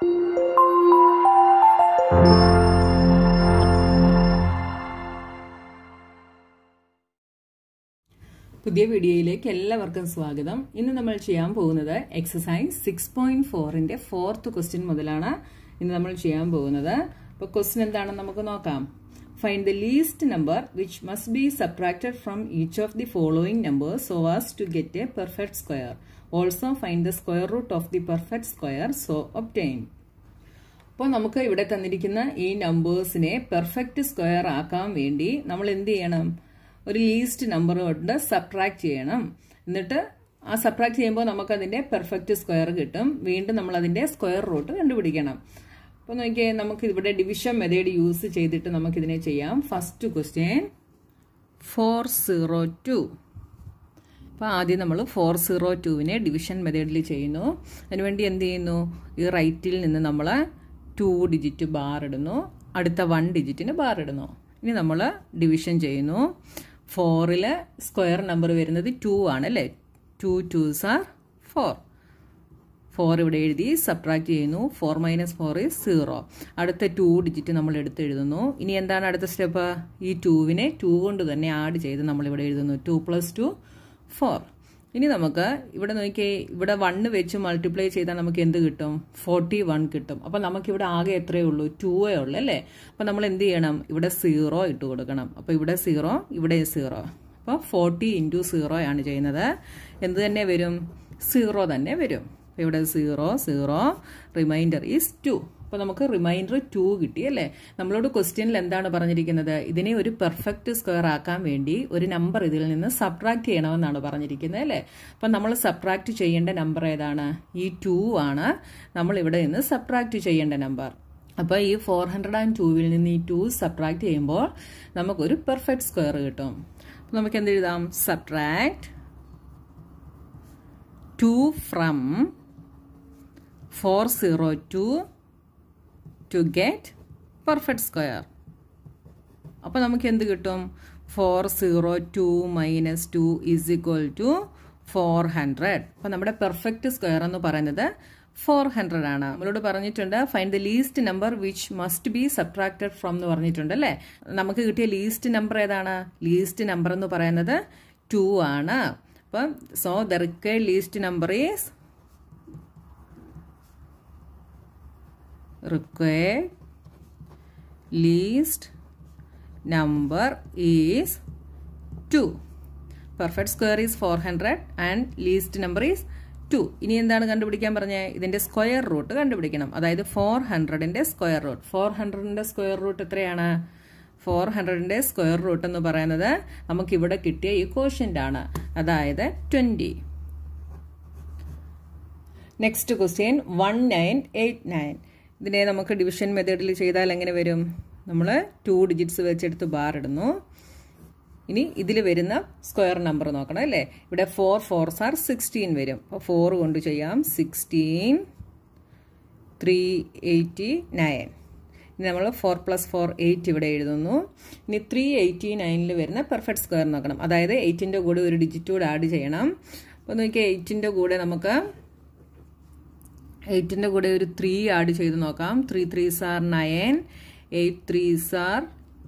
പുതിയ വീഡിയോയിലേക്ക് എല്ലാവർക്കും സ്വാഗതം ഇന്ന് നമ്മൾ ചെയ്യാൻ പോകുന്നത് എക്സസൈസ് സിക്സ് പോയിന്റ് ഫോറിന്റെ ഫോർത്ത് ക്വസ്റ്റ്യൻ മുതലാണ് ഇന്ന് നമ്മൾ ചെയ്യാൻ പോകുന്നത് അപ്പോൾ ക്വസ്റ്റ്യൻ എന്താണെന്ന് നമുക്ക് നോക്കാം Find the least number which must be subtracted from each of the following numbers so as to get a perfect square. Also find the square root of the perfect square so obtain. അപ്പോൾ നമുക്ക് ഇവിടെ തന്നിരിക്കുന്ന ഈ നമ്പേഴ്സിനെ perfect square ആക്കാൻ വേണ്ടി നമ്മൾ എന്ത് ചെയ്യണം ഒരു ലീസ്റ്റ് നമ്പർ കൊണ്ട് സബ്ട്രാക്ട് ചെയ്യണം എന്നിട്ട് ആ സബ്ട്രാക്ട് ചെയ്യുമ്പോൾ നമുക്കതിൻ്റെ പെർഫെക്റ്റ് സ്ക്വയർ കിട്ടും വീണ്ടും നമ്മൾ അതിൻ്റെ സ്ക്വയർ റൂട്ട് കണ്ടുപിടിക്കണം അപ്പൊ നോക്കിയാൽ നമുക്ക് ഇവിടെ ഡിവിഷൻ മെത്തേഡ് യൂസ് ചെയ്തിട്ട് നമുക്കിതിനെ ചെയ്യാം first question four zero two അപ്പോൾ ആദ്യം നമ്മൾ ഫോർ സീറോ ടുവിനെ ഡിവിഷൻ മെത്തേഡിൽ ചെയ്യുന്നു അതിനുവേണ്ടി എന്ത് ചെയ്യുന്നു ഈ റൈറ്റിൽ നിന്ന് നമ്മൾ ടു ഡിജിറ്റ് ബാർ ഇടുന്നു അടുത്ത വൺ ഡിജിറ്റിന് ബാർ ഇടുന്നു ഇനി നമ്മൾ ഡിവിഷൻ ചെയ്യുന്നു ഫോറിൽ സ്ക്വയർ നമ്പർ വരുന്നത് ടു ആണ് അല്ലേ two twos are four four ഇവിടെ എഴുതി സബ്ട്രാക്ട് ചെയ്യുന്നു four minus four is zero അടുത്ത ടു ഡിജിറ്റ് നമ്മൾ എടുത്ത് എഴുതുന്നു ഇനി എന്താണ് അടുത്ത സ്റ്റെപ്പ് ഈ ടുവിനെ ടു കൊണ്ട് തന്നെ ആഡ് ചെയ്ത് നമ്മളിവിടെ എഴുതുന്നു ടു പ്ലസ് ടു ഫോർ ഇനി നമുക്ക് ഇവിടെ നോക്കിയേ ഇവിടെ വണ്ണ് വെച്ച് മൾട്ടിപ്ലൈ ചെയ്താൽ നമുക്ക് എന്ത് കിട്ടും ഫോർട്ടി വൺ കിട്ടും അപ്പം നമുക്കിവിടെ ആകെ എത്രയേ ഉള്ളൂ ടുവേ ഉള്ളൂ അല്ലേ അപ്പം നമ്മൾ എന്ത് ചെയ്യണം ഇവിടെ സീറോ ഇട്ട് കൊടുക്കണം അപ്പോൾ ഇവിടെ സീറോ ഇവിടെ സീറോ അപ്പോൾ ഫോർട്ടി ഇൻറ്റു സീറോ ആണ് ചെയ്യുന്നത് എന്ത് തന്നെ വരും സീറോ തന്നെ വരും അപ്പോൾ ഇവിടെ zero zero remainder is two അപ്പോൾ നമുക്ക് റിമൈൻഡർ ടു കിട്ടി അല്ലേ നമ്മളോട് ക്വസ്റ്റ്യനിൽ എന്താണ് പറഞ്ഞിരിക്കുന്നത് ഇതിനെ ഒരു പെർഫെക്റ്റ് സ്ക്വയർ ആക്കാൻ വേണ്ടി ഒരു നമ്പർ ഇതിൽ നിന്ന് സബ്ട്രാക്ട് ചെയ്യണമെന്നാണ് പറഞ്ഞിരിക്കുന്നത് അല്ലേ അപ്പം നമ്മൾ സബ്ട്രാക്ട് ചെയ്യേണ്ട നമ്പർ ഏതാണ് ഈ ടു ആണ് നമ്മൾ ഇവിടെ നിന്ന് സബ്ട്രാക്ട് ചെയ്യേണ്ട നമ്പർ അപ്പോൾ ഈ ഫോർ ഹൺഡ്രഡ് ആൻഡ് ടൂവിൽ നിന്ന് ഈ ടു സബ്ട്രാക്ട് ചെയ്യുമ്പോൾ നമുക്കൊരു പെർഫെക്റ്റ് സ്ക്വയർ കിട്ടും അപ്പോൾ നമുക്ക് എന്ത് എഴുതാം subtract two from 402 to get perfect square. അപ്പോൾ നമുക്ക് എന്ത് കിട്ടും four zero two minus two is equal to four hundred അപ്പോൾ നമ്മുടെ പെർഫെക്റ്റ് സ്ക്വയർ എന്ന് പറയുന്നത് ഫോർ ഹൺഡ്രഡ് ആണ് നമ്മളോട് പറഞ്ഞിട്ടുണ്ട് find the least number which must be subtracted from എന്ന് പറഞ്ഞിട്ടുണ്ട് അല്ലേ നമുക്ക് കിട്ടിയ ലീസ്റ്റ് നമ്പർ ഏതാണ് ലീസ്റ്റ് നമ്പർ എന്ന് പറയുന്നത് ടു ആണ് അപ്പം so the least number is required least number is 2. Perfect square is 400 and least number is 2. ഇനി എന്താണ് കണ്ടുപിടിക്കാൻ പറഞ്ഞേ ഇതിൻ്റെ സ്ക്വയർ റൂട്ട് കണ്ടുപിടിക്കണം അതായത് ഫോർ ഹൺഡ്രഡിൻ്റെ സ്ക്വയർ റൂട്ട് ഫോർ ഹൺഡ്രഡിൻ്റെ സ്ക്വയർ റൂട്ട് എത്രയാണ് ഫോർ ഹൺഡ്രഡിൻ്റെ സ്ക്വയർ റൂട്ട് എന്ന് പറയുന്നത് നമുക്കിവിടെ കിട്ടിയ ഈ കോഷ്യൻ്റ് ആണ് അതായത് twenty next question one nine eight nine ഇതിനെ നമുക്ക് ഡിവിഷൻ മെത്തേഡിൽ ചെയ്താൽ എങ്ങനെ വരും നമ്മൾ ടു ഡിജിറ്റ്സ് വെച്ചെടുത്ത് ബാർ ഇടുന്നു ഇനി ഇതിൽ വരുന്ന സ്ക്വയർ നമ്പർ നോക്കണം അല്ലേ ഇവിടെ ഫോർ ഫോർസ് ആർ സിക്സ്റ്റീൻ വരും അപ്പോൾ ഫോർ കൊണ്ട് ചെയ്യാം സിക്സ്റ്റീൻ ത്രീ എയ്റ്റി നയൻ ഇനി നമ്മൾ ഫോർ പ്ലസ് ഫോർ എയ്റ്റ് ഇവിടെ എഴുതുന്നു ഇനി ത്രീ എയ്റ്റി നയനിൽ വരുന്ന പെർഫെക്റ്റ് സ്ക്വയർ നോക്കണം അതായത് എയ്റ്റിൻ്റെ കൂടെ ഒരു ഡിജിറ്റ് കൂടെ ആഡ് ചെയ്യണം അപ്പോൾ നോക്കിയാൽ എയ്റ്റിൻ്റെ കൂടെ നമുക്ക് എയ്റ്റിൻ്റെ കൂടെ ഒരു ത്രീ ആഡ് ചെയ്ത് നോക്കാം three three are nine eight three are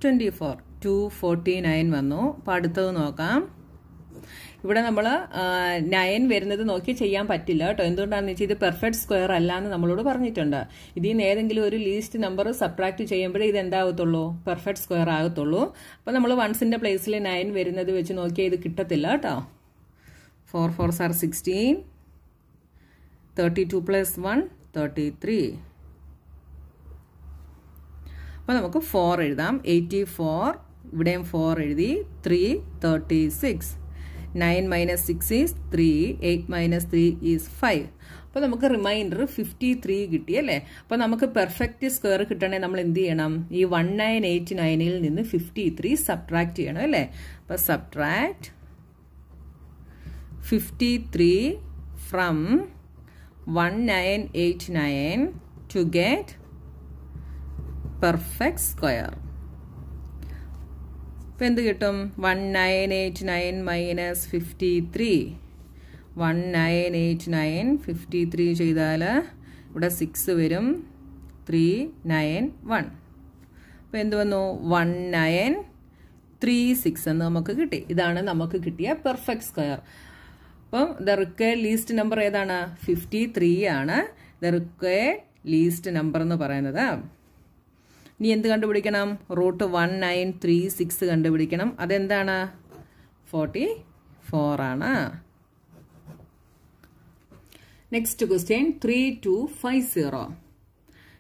twenty four two forty nine വന്നു അപ്പോൾ അടുത്തത് നോക്കാം ഇവിടെ നമ്മൾ നയൻ വരുന്നത് നോക്കി ചെയ്യാൻ പറ്റില്ല കേട്ടോ എന്തുകൊണ്ടാണെന്ന് വെച്ചാൽ ഇത് പെർഫെക്റ്റ് സ്ക്വയർ അല്ല എന്ന് നമ്മളോട് പറഞ്ഞിട്ടുണ്ട് ഇതിൽ നിന്ന് ഏതെങ്കിലും ഒരു ലീസ്റ്റ് നമ്പർ സബ്ട്രാക്ട് ചെയ്യുമ്പോഴേ ഇത് എന്താകത്തുള്ളൂ പെർഫെക്റ്റ് സ്ക്വയർ ആകത്തുള്ളൂ അപ്പോൾ നമ്മൾ വൺസിൻ്റെ പ്ലേസിൽ നയൻ വരുന്നത് വെച്ച് നോക്കിയാൽ ഇത് കിട്ടത്തില്ല കേട്ടോ four four are sixteen 32 plus 1, 33. അപ്പോൾ നമുക്ക് ഫോർ എഴുതാം എയ്റ്റി ഫോർ ഇവിടെയും ഫോർ എഴുതി three thirty six nine minus six is three eight minus three is five അപ്പോൾ നമുക്ക് റിമൈൻഡർ ഫിഫ്റ്റി ത്രീ കിട്ടി അല്ലേ അപ്പോൾ നമുക്ക് പെർഫെക്റ്റ് സ്ക്വയർ കിട്ടണേ നമ്മൾ എന്ത് ചെയ്യണം ഈ വൺ നയൻ എയ്റ്റ് നയനിൽ നിന്ന് ഫിഫ്റ്റി ത്രീ സബ്ട്രാക്ട് ചെയ്യണം അല്ലേ അപ്പോൾ subtract fifty three from 1989 to get perfect square. ഇപ്പം എന്ത് കിട്ടും one nine eight nine minus fifty three one nine eight nine fifty three ചെയ്താൽ ഇവിടെ സിക്സ് വരും ത്രീ നയൻ വൺ അപ്പോൾ എന്ത് വന്നു വൺ നയൻ ത്രീ സിക്സ് എന്ന് നമുക്ക് കിട്ടി ഇതാണ് നമുക്ക് കിട്ടിയ പെർഫെക്റ്റ് സ്ക്വയർ അപ്പം ദ റിക്വയർഡ് ലീസ്റ്റ് നമ്പർ ഏതാണ് ഫിഫ്റ്റി ത്രീ ആണ് ദ റിക്വയർഡ് ലീസ്റ്റ് നമ്പർ എന്ന് പറയുന്നത് ഇനി എന്ത് കണ്ടുപിടിക്കണം root one nine three six കണ്ടുപിടിക്കണം അതെന്താണ് ഫോർട്ടി ഫോർ ആണ് next question three two five zero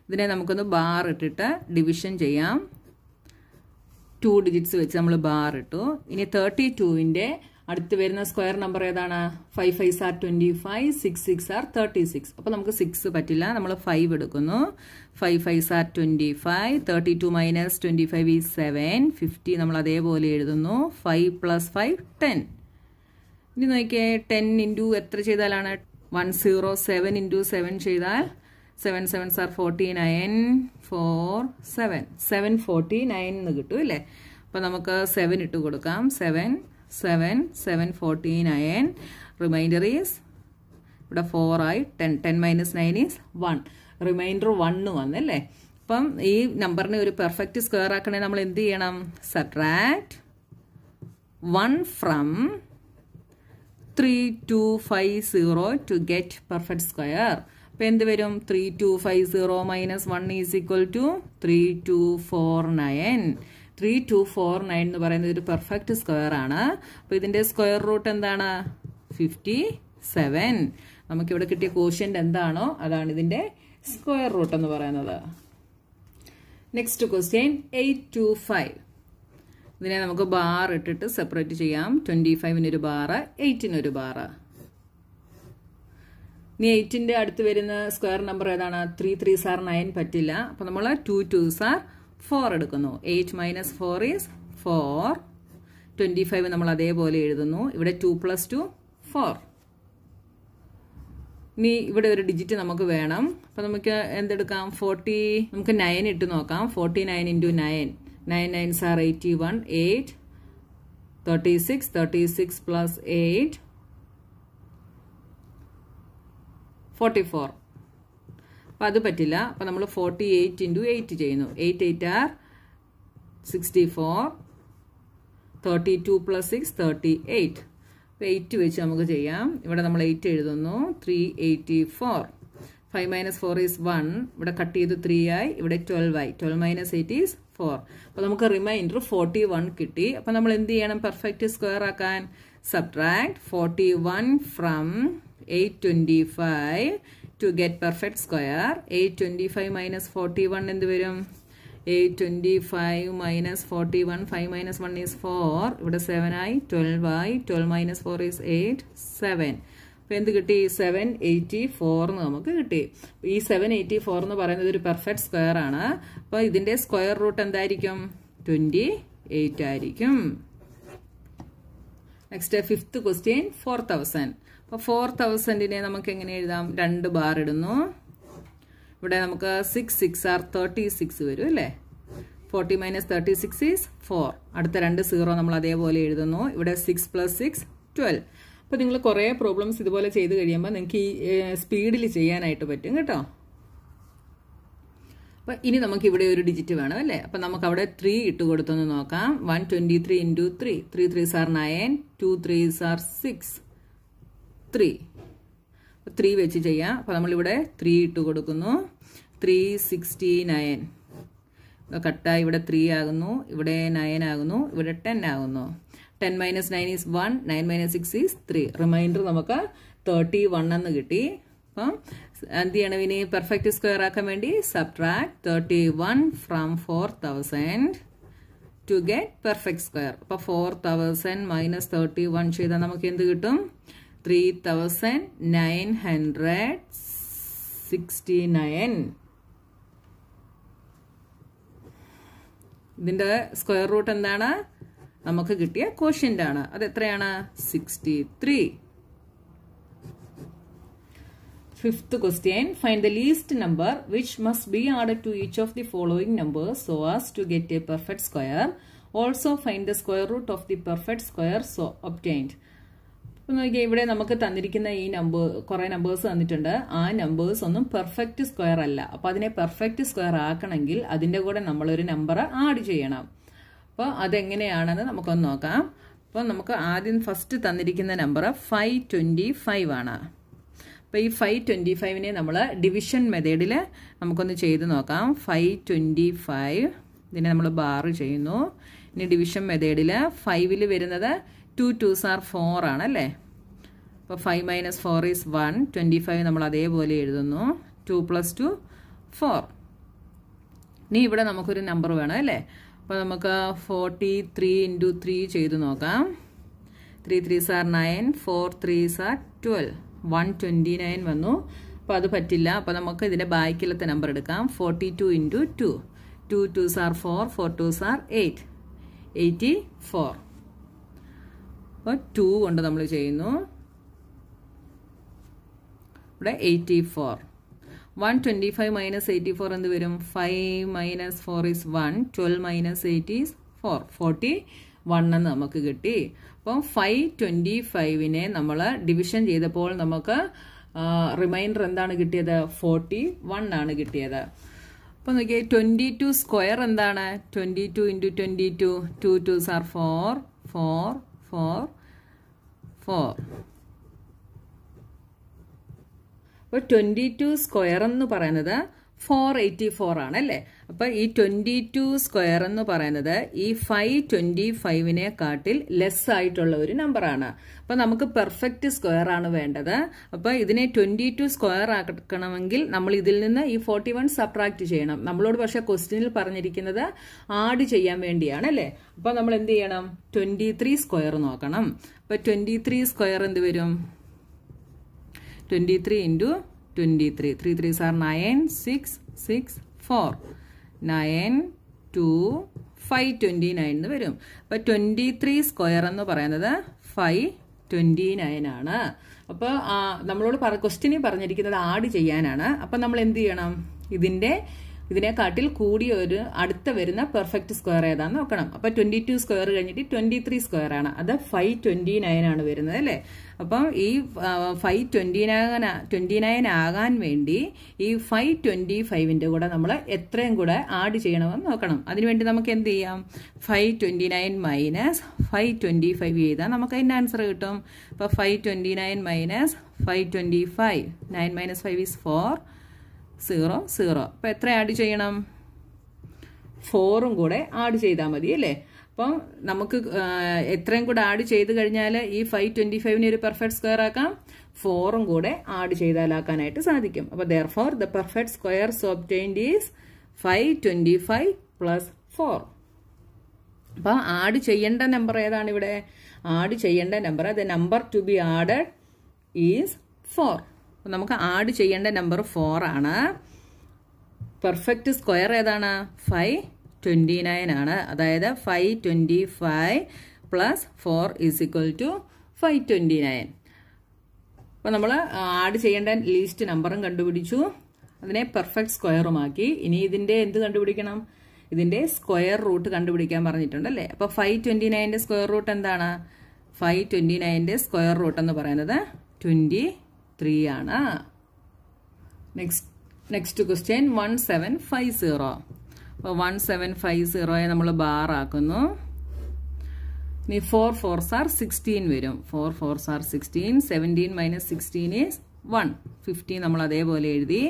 ഇതിനെ നമുക്കൊന്ന് ബാർ ഇട്ടിട്ട് ഡിവിഷൻ ചെയ്യാം ടു ഡിജിറ്റ്സ് വെച്ച് നമ്മൾ ബാർ ഇട്ടു ഇനി തേർട്ടി ടുവിൻ്റെ അടുത്ത് വരുന്ന സ്ക്വയർ നമ്പർ ഏതാണ് five five are twenty five six six are thirty six അപ്പോൾ നമുക്ക് സിക്സ് പറ്റില്ല നമ്മൾ ഫൈവ് എടുക്കുന്നു five five are twenty five thirty two minus twenty five is seven fifty നമ്മൾ അതേപോലെ എഴുതുന്നു ഫൈവ് പ്ലസ് ഫൈവ് ടെൻ ഇനി നോക്കിയേ ടെൻ ഇൻറ്റു എത്ര ചെയ്താലാണ് one zero seven into seven ചെയ്താൽ seven seven are forty nine four seven seven forty nine എന്ന് കിട്ടും അല്ലേ അപ്പോൾ നമുക്ക് സെവൻ ഇട്ട് കൊടുക്കാം seven seven seven forty nine remainder is ഇവിടെ ഫോറായി ten ten minus nine is one remainder one വന്നല്ലേ അപ്പം ഈ നമ്പറിനെ ഒരു പെർഫെക്റ്റ് സ്ക്വയർ ആക്കണേ നമ്മൾ എന്ത് ചെയ്യണം subtract one from three two five zero to get perfect square അപ്പം എന്ത് വരും three two five zero minus one is equal to three two four nine three two four nine എന്ന് പറയുന്നത് ഒരു പെർഫെക്റ്റ് സ്ക്വയർ ആണ് അപ്പോൾ ഇതിൻ്റെ സ്ക്വയർ റൂട്ട് എന്താണ് ഫിഫ്റ്റി സെവൻ നമുക്കിവിടെ കിട്ടിയ കോഷ്യൻ്റ് എന്താണോ അതാണ് ഇതിൻ്റെ സ്ക്വയർ റൂട്ട് എന്ന് പറയുന്നത് next question eight two five ഇതിനെ നമുക്ക് ബാർ ഇട്ടിട്ട് സെപ്പറേറ്റ് ചെയ്യാം ട്വൻറ്റി ഫൈവിനൊരു ബാറ് എയ്റ്റിനൊരു ബാറ് ഇനി എയ്റ്റിൻ്റെ അടുത്ത് വരുന്ന സ്ക്വയർ നമ്പർ ഏതാണ് ത്രീ ത്രീ സാർ നയൻ പറ്റില്ല അപ്പോൾ നമ്മൾ ടു ടു സാർ ഫോർ എടുക്കുന്നു eight minus four is four twenty five നമ്മൾ അതേപോലെ എഴുതുന്നു ഇവിടെ ടു പ്ലസ് ടു ഫോർ ഇനി ഇവിടെ ഒരു ഡിജിറ്റ് നമുക്ക് വേണം അപ്പൊ നമുക്ക് എന്തെടുക്കാം ഫോർട്ടി നമുക്ക് നയൻ ഇട്ട് നോക്കാം forty nine into nine nine nine are eighty one eight thirty six thirty six plus eight forty four അപ്പം അത് പറ്റില്ല അപ്പം നമ്മൾ ഫോർട്ടി എയ്റ്റ് ഇൻറ്റു എയ്റ്റ് ചെയ്യുന്നു eight eight are sixty four thirty two plus six thirty eight അപ്പോൾ eight വെച്ച് നമുക്ക് ചെയ്യാം ഇവിടെ നമ്മൾ എയ്റ്റ് എഴുതുന്നു three eighty four five minus four is one ഇവിടെ കട്ട് ചെയ്ത് ത്രീ ആയി ഇവിടെ ട്വൽവ് ആയി twelve minus eight is four അപ്പോൾ നമുക്ക് റിമൈൻഡർ ഫോർട്ടി വൺ കിട്ടി അപ്പോൾ നമ്മൾ എന്ത് ചെയ്യണം പെർഫെക്റ്റ് സ്ക്വയർ ആക്കാൻ subtract forty one from eight twenty five to get perfect square eight twenty five minus forty one എന്ത് വരും eight twenty five minus forty one five minus one is four ഇവിടെ സെവനായി 12 twelve minus four is eight seven അപ്പോൾ എന്ത് കിട്ടി seven eighty four എന്ന് നമുക്ക് കിട്ടി ഈ സെവൻ എയ്റ്റി ഫോർ എന്ന് പറയുന്നത് ഒരു പെർഫെക്റ്റ് സ്ക്വയർ ആണ് അപ്പോൾ ഇതിൻ്റെ സ്ക്വയർ റൂട്ട് എന്തായിരിക്കും ട്വൻറ്റി എയ്റ്റ് ആയിരിക്കും next fifth question four thousand അപ്പോൾ ഫോർ തൗസൻഡിനെ നമുക്ക് എങ്ങനെ എഴുതാം രണ്ട് ബാർ ഇടുന്നു ഇവിടെ നമുക്ക് six six are thirty six വരും അല്ലേ forty minus thirty six is four അടുത്ത രണ്ട് സീറോ നമ്മൾ അതേപോലെ എഴുതുന്നു ഇവിടെ സിക്സ് പ്ലസ് സിക്സ് ട്വൽവ് അപ്പോൾ നിങ്ങൾ കുറേ പ്രോബ്ലംസ് ഇതുപോലെ ചെയ്ത് കഴിയുമ്പോൾ നിങ്ങൾക്ക് ഈ സ്പീഡിൽ ചെയ്യാനായിട്ട് പറ്റും കേട്ടോ അപ്പോൾ ഇനി നമുക്ക് ഇവിടെ ഒരു ഡിജിറ്റ് വേണം അല്ലേ അപ്പം നമുക്ക് അവിടെ ത്രീ ഇട്ട് കൊടുത്തൊന്ന് നോക്കാം one twenty three into three three three are nine two three are six three three വെച്ച് ചെയ്യാം അപ്പോൾ നമ്മളിവിടെ ത്രീ ഇട്ട് കൊടുക്കുന്നു ത്രീ സിക്സ്റ്റി നയൻ കട്ടായി ഇവിടെ ത്രീ ആകുന്നു ഇവിടെ നയൻ ആകുന്നു ഇവിടെ ടെൻ ആകുന്നു ten minus nine is one nine minus six is three remainder നമുക്ക് തേർട്ടി വൺ എന്ന് കിട്ടി അപ്പം എന്ത് ചെയ്യണം ഇനി പെർഫെക്റ്റ് സ്ക്വയർ ആക്കാൻ വേണ്ടി subtract thirty one from four thousand to get perfect square അപ്പം four thousand minus thirty one ചെയ്താൽ നമുക്ക് എന്ത് കിട്ടും three thousand nine hundred sixty nine ഇതിൻ്റെ സ്ക്വയർ റൂട്ട് എന്താണ് നമുക്ക് കിട്ടിയ ക്വഷ്യൻ്റ് ആണ് അത് എത്രയാണ് sixty three fifth question find the least number which must be add to each of the following number so as to get a perfect square also find the square root of the perfect square so obtained അപ്പം നോക്കിയാൽ ഇവിടെ നമുക്ക് തന്നിരിക്കുന്ന ഈ number കുറേ numbers തന്നിട്ടുണ്ട് ആ numbers ഒന്നും പെർഫെക്റ്റ് സ്ക്വയർ അല്ല അപ്പം അതിനെ പെർഫെക്റ്റ് സ്ക്വയർ ആക്കണമെങ്കിൽ അതിൻ്റെ കൂടെ നമ്മളൊരു നമ്പർ ആഡ് ചെയ്യണം അപ്പോൾ അതെങ്ങനെയാണെന്ന് നമുക്കൊന്ന് നോക്കാം അപ്പോൾ നമുക്ക് ആദ്യം ഫസ്റ്റ് തന്നിരിക്കുന്ന നമ്പർ ഫൈവ് ട്വൻറ്റി ഫൈവ് ആണ് അപ്പോൾ ഈ ഫൈവ് ട്വൻറ്റി ഫൈവിനെ നമ്മൾ ഡിവിഷൻ മെത്തേഡിൽ നമുക്കൊന്ന് ചെയ്ത് നോക്കാം ഫൈവ് ട്വൻറ്റി ഫൈവ് ഇതിനെ നമ്മൾ ബാർ ചെയ്യുന്നു ഇനി ഡിവിഷൻ മെത്തേഡിൽ ഫൈവിൽ വരുന്നത് ടു ടൂസ് ആർ ഫോർ ആണ് അല്ലേ അപ്പോൾ five minus four is one twenty five നമ്മൾ അതേപോലെ എഴുതുന്നു ടു പ്ലസ് ടു ഫോർ ഇനി ഇവിടെ നമുക്കൊരു നമ്പർ വേണം അല്ലേ അപ്പോൾ നമുക്ക് ഫോർട്ടി ത്രീ ഇൻറ്റു ത്രീ ചെയ്ത് നോക്കാം three three are nine four three are twelve one twenty nine വന്നു അപ്പോൾ അത് പറ്റില്ല അപ്പോൾ നമുക്ക് ഇതിൻ്റെ ബാക്കിലത്തെ നമ്പർ എടുക്കാം forty two into two two two are four four two are eight eighty four അപ്പോൾ ടു കൊണ്ട് നമ്മൾ ചെയ്യുന്നു ഇവിടെ eighty four one twenty five minus eighty four എന്ത് വരും five minus four is one twelve minus eight is four forty one എന്ന് നമുക്ക് കിട്ടി അപ്പം ഫൈവ് ട്വൻറ്റി ഫൈവിനെ നമ്മൾ ഡിവിഷൻ ചെയ്തപ്പോൾ നമുക്ക് റിമൈൻഡർ എന്താണ് കിട്ടിയത് ഫോർട്ടി വൺ ആണ് കിട്ടിയത് അപ്പം നോക്കിയാൽ ട്വൻറ്റി ടു സ്ക്വയർ എന്താണ് twenty two into twenty two two two are four four four, four. അപ്പോൾ ട്വൻറ്റി ടു സ്ക്വയർ എന്ന് പറയുന്നത് ഫോർ എയ്റ്റി ഫോർ ആണല്ലേ അപ്പോൾ ഈ ട്വൻറ്റി ടു സ്ക്വയർ എന്ന് പറയുന്നത് ഈ ഫൈവ് ട്വൻറ്റി ഫൈവിനെ കാട്ടിൽ ലെസ് ആയിട്ടുള്ള ഒരു നമ്പറാണ് അപ്പോൾ നമുക്ക് പെർഫെക്റ്റ് സ്ക്വയർ ആണ് വേണ്ടത് അപ്പോൾ ഇതിനെ ട്വൻറ്റി ടു സ്ക്വയർ ആക്കണമെങ്കിൽ നമ്മൾ ഇതിൽ നിന്ന് ഈ ഫോർട്ടി വൺ സബ്ട്രാക്ട് ചെയ്യണം നമ്മളോട് പക്ഷേ ക്വസ്റ്റിനിൽ പറഞ്ഞിരിക്കുന്നത് ആഡ് ചെയ്യാൻ വേണ്ടിയാണ് അല്ലേ അപ്പോൾ നമ്മൾ എന്ത് ചെയ്യണം ട്വൻറ്റി ത്രീ സ്ക്വയർ നോക്കണം അപ്പോൾ ട്വൻറ്റി ത്രീ സ്ക്വയർ എന്ത് വരും twenty three into twenty three three three are nine six six four nine two five twenty nine എന്ന് വരും അപ്പോൾ ട്വൻറ്റി ത്രീ സ്ക്വയർ എന്ന് പറയുന്നത് ഫൈവ് ട്വൻറ്റി നയൻ ആണ് അപ്പോൾ നമ്മളോട് ക്വസ്റ്റ്യനിൽ പറഞ്ഞിരിക്കുന്നത് ആഡ് ചെയ്യാനാണ് അപ്പം നമ്മൾ എന്ത് ചെയ്യണം ഇതിൻ്റെ ഇതിനെക്കാട്ടിൽ കൂടിയ ഒരു അടുത്ത വരുന്ന പെർഫെക്റ്റ് സ്ക്വയർ ഏതാന്ന് നോക്കണം അപ്പൊ ട്വന്റി ടു സ്ക്വയർ കഴിഞ്ഞിട്ട് ട്വന്റി ത്രീ സ്ക്വയർ ആണ് അത് ഫൈവ് ട്വന്റി നയൻ ആണ് വരുന്നത് അല്ലെ അപ്പം ഈ ഫൈവ് ട്വന്റി ട്വന്റി നയൻ ആകാൻ വേണ്ടി ഈ ഫൈവ് ട്വന്റി ഫൈവിന്റെ കൂടെ നമ്മൾ എത്രയും കൂടെ ആഡ് ചെയ്യണമെന്ന് നോക്കണം അതിനുവേണ്ടി നമുക്ക് എന്ത് ചെയ്യാം five twenty nine minus five twenty five ചെയ്താൽ നമുക്ക് അതിൻ്റെ ആൻസർ കിട്ടും അപ്പൊ five twenty nine minus five twenty five nine minus five is four zero zero അപ്പോൾ എത്ര ആഡ് ചെയ്യണം ഫോറും കൂടെ ആഡ് ചെയ്താൽ മതി അല്ലേ അപ്പം നമുക്ക് എത്രയും കൂടെ ആഡ് ചെയ്ത് കഴിഞ്ഞാൽ ഈ ഫൈവ് ട്വൻറ്റി ഫൈവിന് ഒരു പെർഫെക്റ്റ് സ്ക്വയർ ആക്കാം ഫോറും കൂടെ ആഡ് ചെയ്താലാക്കാനായിട്ട് സാധിക്കും അപ്പോൾ therefore the perfect square so obtained is five twenty five plus four അപ്പോൾ ആഡ് ചെയ്യേണ്ട നമ്പർ ഏതാണ് ഇവിടെ ആഡ് ചെയ്യേണ്ട number the number to be add is four അപ്പം നമുക്ക് ആഡ് ചെയ്യേണ്ട നമ്പർ ഫോറാണ് പെർഫെക്റ്റ് സ്ക്വയർ ഏതാണ് ഫൈവ് ട്വൻറ്റി നയൻ ആണ് അതായത് five twenty five plus four is equal to five twenty nine അപ്പോൾ നമ്മൾ ആഡ് ചെയ്യേണ്ട ലീസ്റ്റ് നമ്പറും കണ്ടുപിടിച്ചു അതിനെ പെർഫെക്റ്റ് സ്ക്വയറുമാക്കി ഇനി ഇതിൻ്റെ എന്ത് കണ്ടുപിടിക്കണം ഇതിൻ്റെ സ്ക്വയർ റൂട്ട് കണ്ടുപിടിക്കാൻ പറഞ്ഞിട്ടുണ്ട് അല്ലേ അപ്പോൾ ഫൈവ് ട്വൻറ്റി നയൻ്റെ സ്ക്വയർ റൂട്ട് എന്താണ് ഫൈവ് ട്വൻറ്റി നയൻ്റെ സ്ക്വയർ റൂട്ട് എന്ന് പറയുന്നത് ട്വൻറ്റി ത്രീ ആണ് next next question one seven five zero അപ്പോൾ വൺ സെവൻ ഫൈവ് സീറോയെ നമ്മൾ ബാറാക്കുന്നു ഇനി ഫോർ ഫോർ സാർ സിക്സ്റ്റീൻ വരും four four are sixteen seventeen minus sixteen is one fifteen നമ്മൾ അതേപോലെ എഴുതി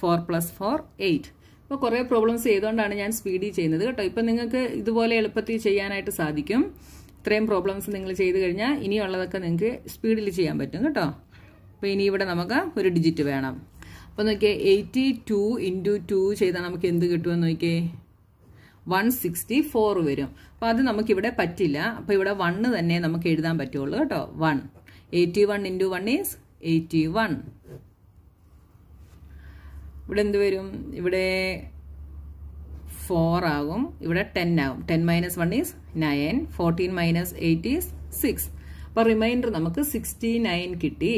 ഫോർ പ്ലസ് ഫോർ എയ്റ്റ് ഇപ്പോൾ കുറേ പ്രോബ്ലംസ് ചെയ്തുകൊണ്ടാണ് ഞാൻ സ്പീഡിൽ ചെയ്യുന്നത് കേട്ടോ ഇപ്പം നിങ്ങൾക്ക് ഇതുപോലെ എളുപ്പത്തിൽ ചെയ്യാനായിട്ട് സാധിക്കും ഇത്രയും പ്രോബ്ലംസ് നിങ്ങൾ ചെയ്ത് കഴിഞ്ഞാൽ ഇനിയുള്ളതൊക്കെ നിങ്ങൾക്ക് സ്പീഡിൽ ചെയ്യാൻ പറ്റും കേട്ടോ അപ്പോൾ ഇനി ഇവിടെ നമുക്ക് ഒരു ഡിജിറ്റ് വേണം അപ്പോൾ നോക്കിയേ എയ്റ്റി ടു ഇൻറ്റു ടു ചെയ്താൽ നമുക്ക് എന്ത് കിട്ടുമെന്ന് നോക്കിയേ വൺ സിക്സ്റ്റി ഫോർ വരും അപ്പോൾ അത് നമുക്കിവിടെ പറ്റില്ല അപ്പോൾ ഇവിടെ വണ്ണ് തന്നെ നമുക്ക് എഴുതാൻ പറ്റുള്ളൂ കേട്ടോ one eighty one into one is eighty one ഇവിടെ എന്ത് വരും ഇവിടെ ഫോർ ആകും ഇവിടെ ടെൻ ആകും ten minus one is nine fourteen minus eight is six അപ്പോൾ റിമൈൻഡർ നമുക്ക് സിക്സ്റ്റി നയൻ കിട്ടി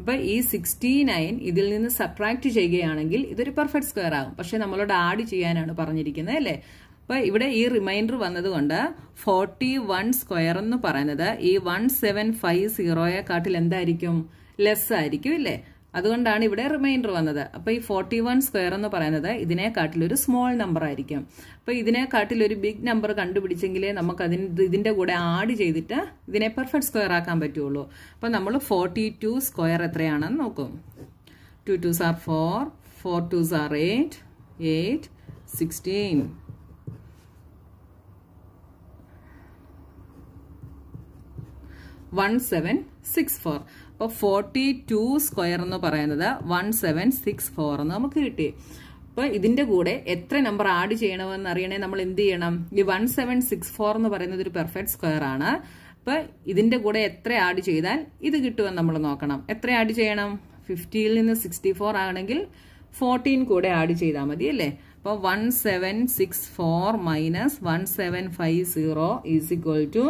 അപ്പോൾ ഈ സിക്സ്റ്റി നയൻ ഇതിൽ നിന്ന് സബ്ട്രാക്ട് ചെയ്യുകയാണെങ്കിൽ ഇതൊരു പെർഫെക്റ്റ് സ്ക്വയർ ആകും പക്ഷേ നമ്മളോട് ആഡ് ചെയ്യാനാണ് പറഞ്ഞിരിക്കുന്നത് അല്ലേ അപ്പോൾ ഇവിടെ ഈ റിമൈൻഡർ വന്നതുകൊണ്ട് ഫോർട്ടി വൺ സ്ക്വയർ എന്ന് പറയുന്നത് ഈ വൺ സെവൻ ഫൈവ് സീറോയെക്കാട്ടിൽ എന്തായിരിക്കും ലെസ് ആയിരിക്കും ഇല്ലേ അതുകൊണ്ടാണ് ഇവിടെ റിമൈൻഡർ വന്നത് അപ്പോൾ ഈ ഫോർട്ടി വൺ സ്ക്വയർ എന്ന് പറയുന്നത് ഇതിനെക്കാട്ടിലൊരു സ്മോൾ നമ്പർ ആയിരിക്കും അപ്പോൾ ഇതിനെക്കാട്ടിലൊരു ബിഗ് നമ്പർ കണ്ടുപിടിച്ചെങ്കിലേ നമുക്ക് അതിന് ഇതിന്റെ കൂടെ ആഡ് ചെയ്തിട്ട് ഇതിനെ പെർഫെക്റ്റ് സ്ക്വയർ ആക്കാൻ പറ്റുള്ളൂ അപ്പോൾ നമ്മൾ ഫോർട്ടി ടു സ്ക്വയർ എത്രയാണെന്ന് നോക്കും two two are four four two are eight eight sixteen one seven six four അപ്പോൾ ഫോർട്ടി ടു സ്ക്വയർ എന്ന് പറയുന്നത് വൺ സെവൻ സിക്സ് ഫോർ എന്ന് നമുക്ക് കിട്ടി അപ്പോൾ ഇതിൻ്റെ കൂടെ എത്ര നമ്പർ ആഡ് ചെയ്യണമെന്ന് അറിയണേ നമ്മൾ എന്ത് ചെയ്യണം ഈ വൺ സെവൻ സിക്സ് ഫോർ എന്ന് പറയുന്നത് ഒരു പെർഫെക്റ്റ് സ്ക്വയർ ആണ് അപ്പോൾ ഇതിൻ്റെ കൂടെ എത്ര ആഡ് ചെയ്താൽ ഇത് കിട്ടുമെന്ന് നമ്മൾ നോക്കണം എത്ര ആഡ് ചെയ്യണം ഫിഫ്റ്റിയിൽ നിന്ന് സിക്സ്റ്റി ഫോർ ആണെങ്കിൽ ഫോർട്ടീൻ കൂടെ ആഡ് ചെയ്താൽ മതി അല്ലേ അപ്പോൾ one seven six four minus one seven five zero is equal to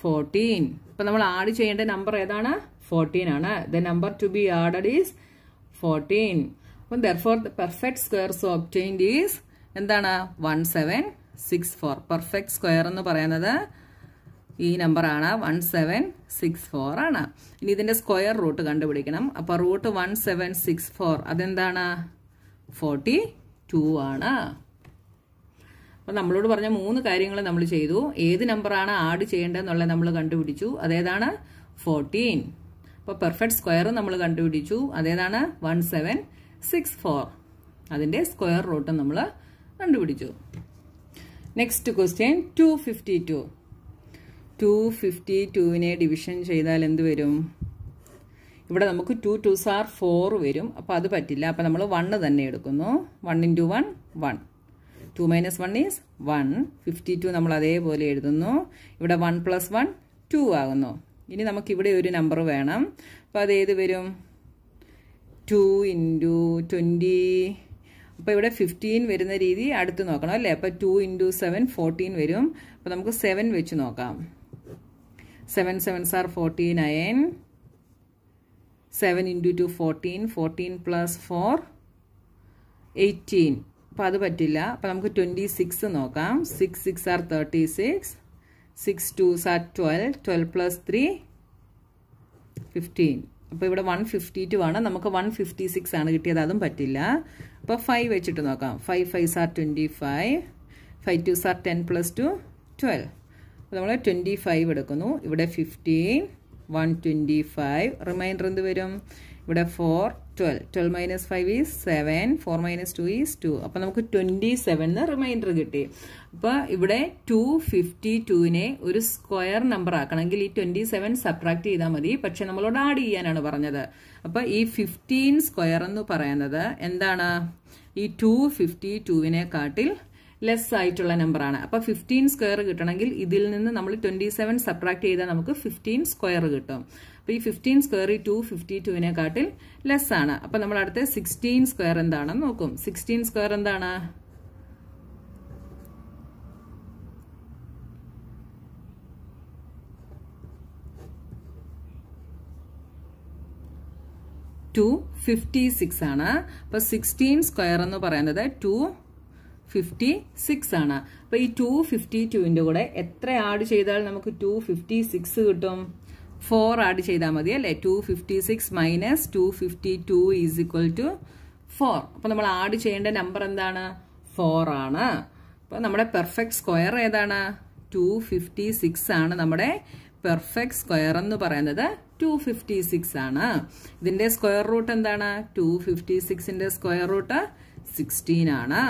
fourteen അപ്പം നമ്മൾ ആഡ് ചെയ്യേണ്ട നമ്പർ ഏതാണ് ഫോർട്ടീൻ ആണ് the number to be added is fourteen അപ്പം therefore the perfect square so obtained is എന്താണ് one seven six four perfect square എന്ന് പറയുന്നത് ഈ നമ്പറാണ് വൺ സെവൻ സിക്സ് ഫോർ ആണ് ഇനി ഇതിന്റെ സ്ക്വയർ റൂട്ട് കണ്ടുപിടിക്കണം അപ്പൊ root one seven six four അതെന്താണ് ഫോർട്ടി ടു ആണ് അപ്പം നമ്മളോട് പറഞ്ഞ മൂന്ന് കാര്യങ്ങൾ നമ്മൾ ചെയ്തു ഏത് നമ്പറാണ് ആഡ് ചെയ്യേണ്ടതെന്നുള്ളത് നമ്മൾ കണ്ടുപിടിച്ചു അതേതാണ് ഫോർട്ടീൻ അപ്പോൾ പെർഫെക്റ്റ് സ്ക്വയർ നമ്മൾ കണ്ടുപിടിച്ചു അതേതാണ് വൺ സെവൻ സിക്സ് ഫോർ അതിൻ്റെ സ്ക്വയർ റൂട്ടും നമ്മൾ കണ്ടുപിടിച്ചു next question two fifty two two fifty ടുവിനെ ഡിവിഷൻ ചെയ്താൽ എന്ത് വരും ഇവിടെ നമുക്ക് ടു ടു സാർ ഫോർ വരും അപ്പോൾ അത് പറ്റില്ല അപ്പോൾ നമ്മൾ വണ് തന്നെ എടുക്കുന്നു one into one one two minus one is one fifty two നമ്മൾ അതേപോലെ എഴുതുന്നു ഇവിടെ വൺ പ്ലസ് വൺ ടു ആകുന്നു ഇനി നമുക്കിവിടെ ഒരു നമ്പർ വേണം അപ്പം അത് ഏത് വരും ടു ഇൻറ്റു ട്വൻറ്റി അപ്പോൾ ഇവിടെ ഫിഫ്റ്റീൻ വരുന്ന രീതി അടുത്ത് നോക്കണം അല്ലേ അപ്പോൾ ടു ഇൻറ്റു സെവൻ ഫോർട്ടീൻ വരും അപ്പോൾ നമുക്ക് സെവൻ വെച്ച് നോക്കാം സെവൻ സെവൻ സാർ ഫോർട്ടീൻ അയൻ seven into two fourteen fourteen plus four eighteen അപ്പം അത് പറ്റില്ല അപ്പം നമുക്ക് ട്വൻറ്റി സിക്സ് നോക്കാം six six are thirty six six twos are twelve twelve plus three fifteen അപ്പോൾ ഇവിടെ വൺ ഫിഫ്റ്റി ടു ആണ് നമുക്ക് വൺ ഫിഫ്റ്റി സിക്സ് ആണ് കിട്ടിയത് അതും പറ്റില്ല അപ്പോൾ ഫൈവ് വെച്ചിട്ട് നോക്കാം five five are twenty five five two are ten plus two twelve അപ്പോൾ നമ്മൾ ട്വൻറ്റി ഫൈവ് എടുക്കുന്നു ഇവിടെ fifteen one twenty five reminder എന്ത് വരും ഇവിടെ four twelve twelve minus five is seven four minus two is two അപ്പം നമുക്ക് twenty സെവനിന്ന് reminder കിട്ടി അപ്പോൾ ഇവിടെ ടു ഫിഫ്റ്റി ടുവിനെ ഒരു സ്ക്വയർ നമ്പർ ആക്കണമെങ്കിൽ ഈ ട്വൻറ്റി സെവൻ സബ്ട്രാക്ട് ചെയ്താൽ മതി പക്ഷെ നമ്മളോട് ആഡ് ചെയ്യാനാണ് പറഞ്ഞത് അപ്പോൾ ഈ ഫിഫ്റ്റീൻ സ്ക്വയർ എന്ന് പറയുന്നത് എന്താണ് ഈ ടു ഫിഫ്റ്റി ടുവിനെ കാട്ടിൽ ലെസ് ആയിട്ടുള്ള നമ്പറാണ് അപ്പം ഫിഫ്റ്റീൻ സ്ക്വയർ കിട്ടണമെങ്കിൽ ഇതിൽ നിന്ന് നമ്മൾ ട്വൻറ്റി സെവൻ സബ്ട്രാക്ട് ചെയ്താൽ നമുക്ക് ഫിഫ്റ്റീൻ സ്ക്വയർ കിട്ടും അപ്പോൾ ഈ ഫിഫ്റ്റീൻ സ്ക്വയർ ഈ ടു ഫിഫ്റ്റി ടുവിനെക്കാട്ടിൽ ലെസ് ആണ് അപ്പോൾ നമ്മൾ അടുത്ത സിക്സ്റ്റീൻ സ്ക്വയർ എന്താണെന്ന് നോക്കും സിക്സ്റ്റീൻ സ്ക്വയർ എന്താണ് ടു ഫിഫ്റ്റി സിക്സ് ആണ് അപ്പൊ സിക്സ്റ്റീൻ സ്ക്വയർ എന്ന് പറയുന്നത് ടു ഫിഫ്റ്റി സിക്സ് ആണ് അപ്പൊ ഈ ടു ഫിഫ്റ്റി ടുവിന്റെ കൂടെ എത്ര ആഡ് ചെയ്താൽ നമുക്ക് ടു ഫിഫ്റ്റി സിക്സ് കിട്ടും ഫോർ ആഡ് ചെയ്താൽ മതി അല്ലേ two fifty six minus two fifty two is equal to four അപ്പോൾ നമ്മൾ ആഡ് ചെയ്യേണ്ട നമ്പർ എന്താണ് ഫോർ ആണ് അപ്പോൾ നമ്മുടെ പെർഫെക്റ്റ് സ്ക്വയർ ഏതാണ് ടു ഫിഫ്റ്റി സിക്സ് ആണ് നമ്മുടെ പെർഫെക്റ്റ് സ്ക്വയർ എന്ന് പറയുന്നത് ടു ഫിഫ്റ്റി സിക്സ് ആണ് ഇതിന്റെ സ്ക്വയർ റൂട്ട് എന്താണ് ടു ഫിഫ്റ്റി സിക്സിന്റെ സ്ക്വയർ റൂട്ട് സിക്സ്റ്റീൻ ആണ്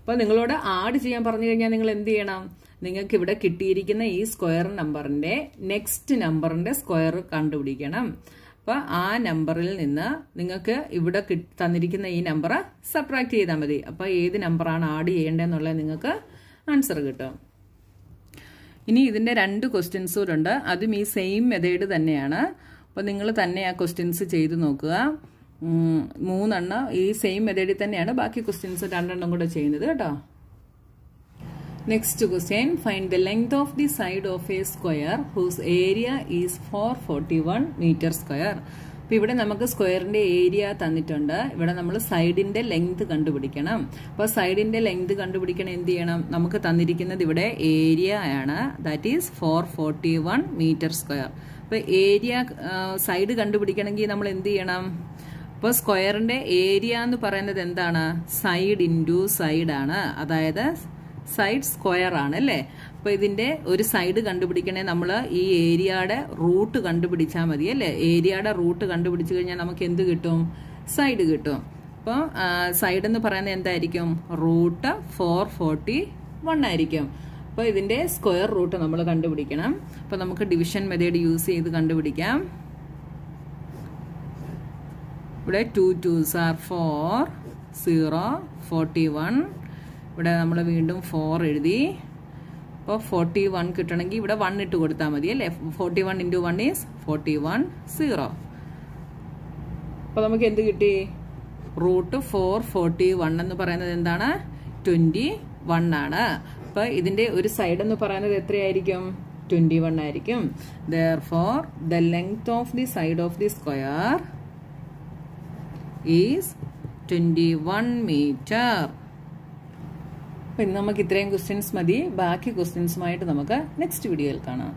അപ്പോൾ നിങ്ങളോട് ആഡ് ചെയ്യാൻ പറഞ്ഞു കഴിഞ്ഞാൽ നിങ്ങൾ എന്ത് ചെയ്യണം നിങ്ങൾക്ക് ഇവിടെ കിട്ടിയിരിക്കുന്ന ഈ സ്ക്വയർ നമ്പറിന്റെ നെക്സ്റ്റ് നമ്പറിന്റെ സ്ക്വയർ കണ്ടുപിടിക്കണം അപ്പോൾ ആ നമ്പറിൽ നിന്ന് നിങ്ങൾക്ക് ഇവിടെ തന്നിരിക്കുന്ന ഈ നമ്പർ സബ്ട്രാക്ട് ചെയ്താൽ മതി അപ്പോൾ ഏത് നമ്പറാണ് ആഡ് ചെയ്യേണ്ടതെന്നുള്ളത് നിങ്ങൾക്ക് ആൻസർ കിട്ടും ഇനി ഇതിന്റെ രണ്ട് ക്വസ്റ്റ്യൻസ് കൂടെ ഉണ്ട് അതും ഈ സെയിം മെത്തേഡ് തന്നെയാണ് അപ്പോൾ നിങ്ങൾ തന്നെ ആ ക്വസ്റ്റ്യൻസ് ചെയ്ത് നോക്കുക മൂന്നെണ്ണം ഈ സെയിം മെത്തേഡിൽ തന്നെയാണ് ബാക്കി ക്വസ്റ്റ്യൻസ് രണ്ടെണ്ണം കൂടെ ചെയ്യുന്നത് കേട്ടോ find the length of the side of a square whose area is four forty 441 metre square അപ്പോൾ ഇവിടെ നമുക്ക് സ്ക്വയറിൻ്റെ ഏരിയ തന്നിട്ടുണ്ട് ഇവിടെ നമ്മൾ സൈഡിൻ്റെ ലെങ്ത് കണ്ടുപിടിക്കണം അപ്പോൾ സൈഡിൻ്റെ ലെങ്ത് കണ്ടുപിടിക്കണം എന്ത് ചെയ്യണം നമുക്ക് തന്നിരിക്കുന്നത് ഇവിടെ ഏരിയ ആണ് that is four forty one metre square അപ്പോൾ ഏരിയ സൈഡ് കണ്ടുപിടിക്കണമെങ്കിൽ നമ്മൾ എന്ത് ചെയ്യണം അപ്പോൾ സ്ക്വയറിൻ്റെ ഏരിയ എന്ന് പറയുന്നത് എന്താണ് സൈഡ് ഇൻറ്റു സൈഡാണ് അതായത് സൈഡ് സ്ക്വയർ ആണ് അല്ലേ അപ്പോൾ ഇതിന്റെ ഒരു സൈഡ് കണ്ടുപിടിക്കണേ നമ്മൾ ഈ ഏരിയയുടെ റൂട്ട് കണ്ടുപിടിച്ചാൽ മതി അല്ലേ ഏരിയയുടെ റൂട്ട് കണ്ടുപിടിച്ചു കഴിഞ്ഞാൽ നമുക്ക് എന്ത് കിട്ടും സൈഡ് കിട്ടും അപ്പോൾ സൈഡ് എന്ന് പറയുന്നത് എന്തായിരിക്കും റൂട്ട് ഫോർ ഫോർട്ടി വൺ ആയിരിക്കും അപ്പോൾ ഇതിന്റെ സ്ക്വയർ റൂട്ട് നമ്മൾ കണ്ടുപിടിക്കണം അപ്പോൾ നമുക്ക് ഡിവിഷൻ മെത്തേഡ് യൂസ് ചെയ്ത് കണ്ടുപിടിക്കാം ഇവിടെ two twos are four zero forty one ഇവിടെ നമ്മൾ വീണ്ടും ഫോർ എഴുതി അപ്പോൾ ഫോർട്ടി വൺ കിട്ടണമെങ്കിൽ ഇവിടെ വൺ ഇട്ട് കൊടുത്താൽ മതി അല്ലേ forty one into one is forty one zero അപ്പോൾ നമുക്ക് എന്ത് കിട്ടി റൂട്ട് ഫോർ ഫോർട്ടി വൺ എന്ന് പറയുന്നത് എന്താണ് ട്വൻറ്റി വൺ ആണ് അപ്പോൾ ഇതിൻ്റെ ഒരു സൈഡ് എന്ന് പറയുന്നത് എത്രയായിരിക്കും ട്വൻറ്റി വൺ ആയിരിക്കും therefore the length of the side of the square is twenty one metre അപ്പം ഇന്ന് നമുക്ക് ഇത്രയും ക്വസ്റ്റ്യൻസ് മതി ബാക്കി ക്വസ്റ്റ്യൻസുമായിട്ട് നമുക്ക് നെക്സ്റ്റ് വീഡിയോയിൽ കാണാം